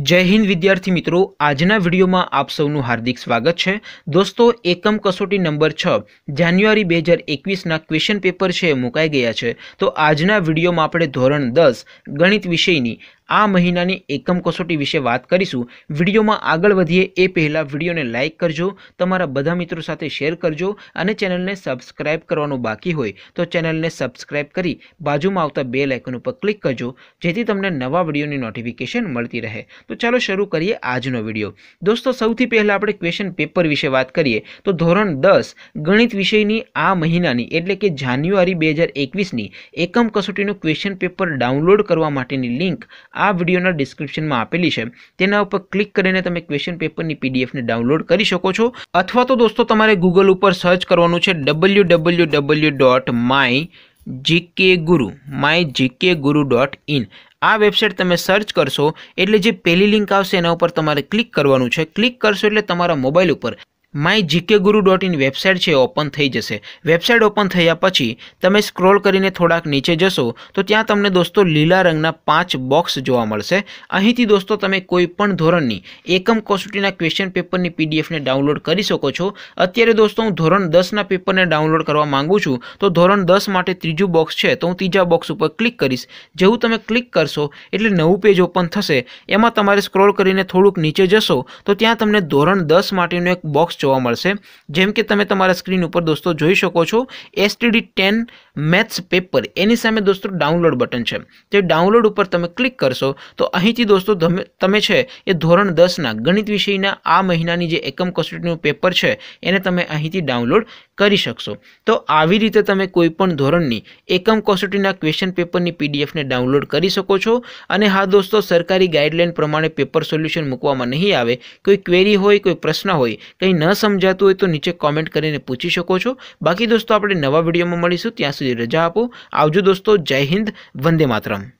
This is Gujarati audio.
જય હિન્દ વિદ્યાર્થી મિત્રો આજના વિડીયોમાં આપ સૌનું હાર્દિક સ્વાગત છે દોસ્તો એકમ કસોટી નંબર છ જાન્યુઆરી બે હજાર એકવીસના ક્વેશ્ચન પેપર છે મુકાઈ ગયા છે તો આજના વિડીયોમાં આપણે ધોરણ દસ ગણિત વિષયની આ મહિનાની એકમ કસોટી વિશે વાત કરીશું વિડીયોમાં આગળ વધીએ એ પહેલાં વિડીયોને લાઇક કરજો તમારા બધા મિત્રો સાથે શેર કરજો અને ચેનલને સબસ્ક્રાઇબ કરવાનું બાકી હોય તો ચેનલને સબસ્ક્રાઇબ કરી બાજુમાં આવતા બે લાઇકન ઉપર ક્લિક કરજો જેથી તમને નવા વિડીયોની નોટિફિકેશન મળતી રહે તો ચાલો શરૂ કરીએ આજનો વિડીયો દોસ્તો સૌથી પહેલાં આપણે ક્વેશ્ચન પેપર વિશે વાત કરીએ તો ધોરણ દસ ગણિત વિષયની આ મહિનાની એટલે કે જાન્યુઆરી બે હજાર એકવીસની એકમ કસોટીનું ક્વેશ્ચન પેપર ડાઉનલોડ કરવા માટેની લિંક આ આ વિડીયોના ડિસ્ક્રિપ્શનમાં આપેલી છે તેના ઉપર ક્લિક કરીને તમે ક્વેશ્ચન પેપરની પીડીએફને ડાઉનલોડ કરી શકો છો અથવા તો દોસ્તો તમારે ગૂગલ ઉપર સર્ચ કરવાનું છે W W W dot my GK guru my GK guru dot in આ વેબસાઇટ તમે સર્ચ કરશો એટલે જે પહેલી લિંક આવશે એના ઉપર તમારે ક્લિક કરવાનું છે ક્લિક કરશો એટલે તમારા મોબાઈલ ઉપર my GK guru dot in website છે ઓપન થઈ જશે વેબસાઇટ ઓપન થયા પછી તમે સ્ક્રોલ કરીને થોડાક નીચે જશો તો ત્યાં તમને દોસ્તો લીલા રંગના પાંચ બોક્સ જોવા મળશે અહીંથી દોસ્તો તમે કોઈ પણ ધોરણની એકમ કોસોટીના ક્વેશ્ચન પેપરની પીડીએફને ડાઉનલોડ કરી શકો છો અત્યારે દોસ્તો હું ધોરણ દસના પેપરને ડાઉનલોડ કરવા માગું છું તો ધોરણ દસ માટે ત્રીજું બોક્સ છે તો હું ત્રીજા બોક્સ ઉપર ક્લિક કરીશ જેવું તમે ક્લિક કરશો એટલે નવું પેજ ઓપન થશે એમાં તમારે સ્ક્રોલ કરીને થોડુંક નીચે જશો તો ત્યાં તમને ધોરણ દસ માટેનું એક બોક્સ જોવા મળશે જેમ કે તમે તમારા સ્ક્રીન ઉપર દોસ્તો જોઈ શકો છો એસટીડી ટેન મેથ્સ પેપર એની સામે દોસ્તો ડાઉનલોડ બટન છે તે ડાઉનલોડ ઉપર તમે ક્લિક કરશો તો અહીંથી દોસ્તો તમે છે એ ધોરણ દસના ગણિત વિષયના આ મહિનાની જે એકમ કસોટીનું પેપર છે એને તમે અહીંથી ડાઉનલોડ કરી શકશો તો આવી રીતે તમે કોઈપણ ધોરણની એકમ કસોટીના ક્વેશ્ચન પેપરની પીડીએફને ડાઉનલોડ કરી શકો છો અને હા દોસ્તો સરકારી ગાઈડલાઇન પ્રમાણે પેપર સોલ્યુશન મૂકવામાં નહીં આવે કોઈ ક્વેરી હોય કોઈ પ્રશ્ન હોય કંઈ ન ન સમજાતું હોય તો નીચે કોમેન્ટ કરીને પૂછી શકો છો બાકી દોસ્તો આપણે નવા વિડીયોમાં મળીશું ત્યાં સુધી રજા આપો આવજો દોસ્તો જય હિન્દ વંદે માતરમ